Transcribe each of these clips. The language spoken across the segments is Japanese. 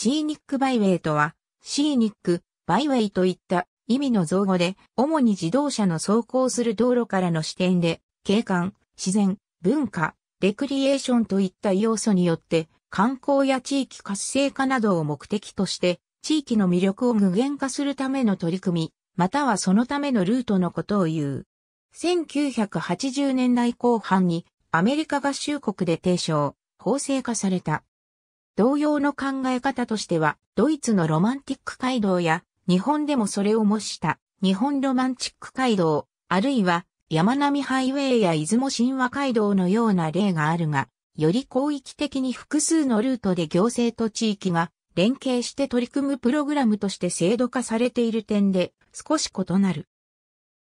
シーニックバイウェイとは、シーニック、バイウェイといった意味の造語で、主に自動車の走行する道路からの視点で、景観、自然、文化、レクリエーションといった要素によって、観光や地域活性化などを目的として、地域の魅力を具現化するための取り組み、またはそのためのルートのことを言う。1980年代後半にアメリカ合衆国で提唱、法制化された。同様の考え方としては、ドイツのロマンティック街道や、日本でもそれを模した日本ロマンチック街道、あるいは山並ハイウェイや出雲神話街道のような例があるが、より広域的に複数のルートで行政と地域が連携して取り組むプログラムとして制度化されている点で少し異なる。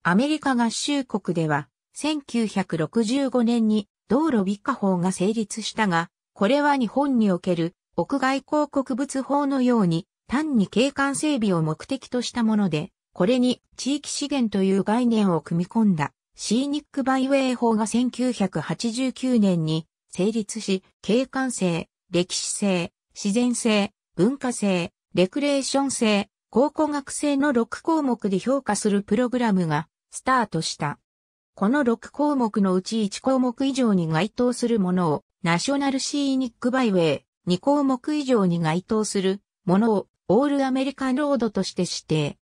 アメリカ合衆国では1965年に道路美化法が成立したが、これは日本における屋外広告物法のように、単に景観整備を目的としたもので、これに地域資源という概念を組み込んだシーニックバイウェイ法が1989年に成立し、景観性、歴史性、自然性、文化性、レクレーション性、考古学性の6項目で評価するプログラムがスタートした。この6項目のうち1項目以上に該当するものをナショナルシーニックバイウェイ2項目以上に該当するものをオールアメリカンロードとして指定。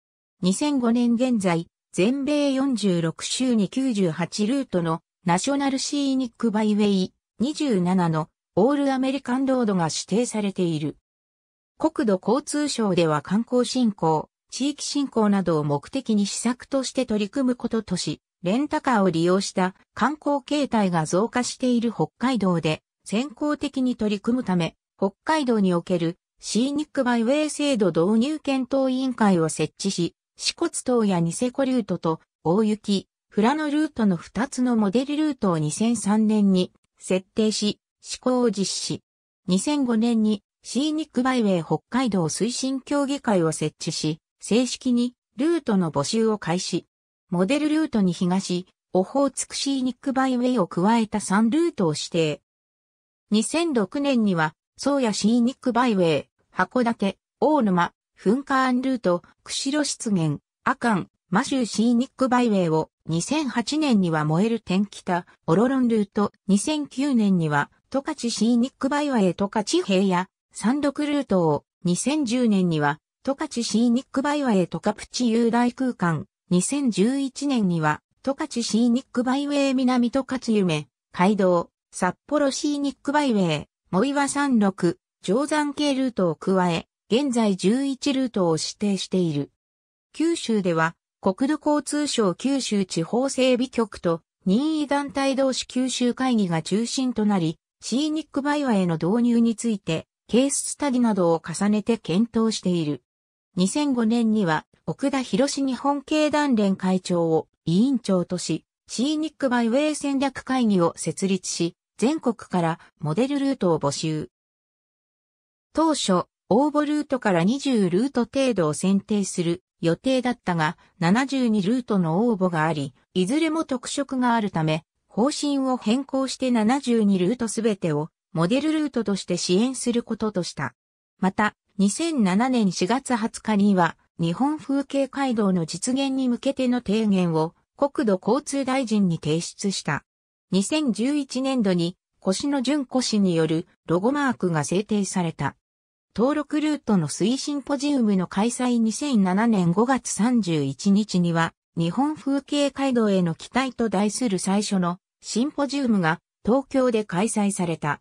2005年現在、全米46州に98ルートのナショナルシーニックバイウェイ27のオールアメリカンロードが指定されている。国土交通省では観光振興、地域振興などを目的に施策として取り組むこととし、レンタカーを利用した観光形態が増加している北海道で先行的に取り組むため、北海道におけるシーニックバイウェイ制度導入検討委員会を設置し、四骨島やニセコルートと大雪、フラノルートの2つのモデルルートを2003年に設定し、施行を実施。2005年にシーニックバイウェイ北海道推進協議会を設置し、正式にルートの募集を開始。モデルルートに東、オホーツクシーニックバイウェイを加えた3ルートを指定。2006年には宗谷シーニックバイウェイ、函館、大沼、噴火アンルート、釧路湿原、阿寒、マシューシーニックバイウェイを2008年には燃える天北、オロロンルート、2009年には十勝シーニックバイウェイ十勝平野、山六ルートを、2010年には十勝シーニックバイウェイ十勝プチ雄大空間、2011年には十勝シーニックバイウェイ南十勝夢、街道、札幌シーニックバイウェイ、イワ36、定山系ルートを加え、現在11ルートを指定している。九州では、国土交通省九州地方整備局と任意団体同士九州会議が中心となり、シーニックバイワへの導入について、ケーススタディなどを重ねて検討している。2005年には、奥田博士日本経団連会長を委員長とし、シーニックバイウェイ戦略会議を設立し、全国からモデルルートを募集。当初、応募ルートから20ルート程度を選定する予定だったが、72ルートの応募があり、いずれも特色があるため、方針を変更して72ルートすべてをモデルルートとして支援することとした。また、2007年4月20日には、日本風景街道の実現に向けての提言を国土交通大臣に提出した。2011年度に腰の純子氏によるロゴマークが制定された。登録ルートの推進ポジウムの開催2007年5月31日には、日本風景街道への期待と題する最初のシンポジウムが東京で開催された。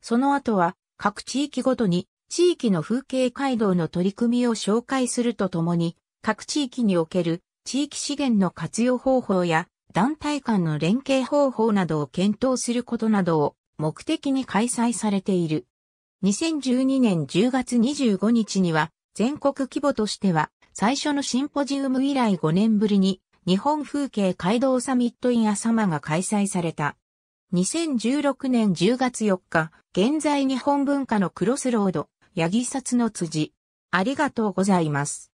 その後は各地域ごとに地域の風景街道の取り組みを紹介するとともに、各地域における地域資源の活用方法や団体間の連携方法などを検討することなどを目的に開催されている。2012年10月25日には全国規模としては最初のシンポジウム以来5年ぶりに日本風景街道サミットイン浅間が開催された。2016年10月4日、現在日本文化のクロスロード、八木札の辻。ありがとうございます。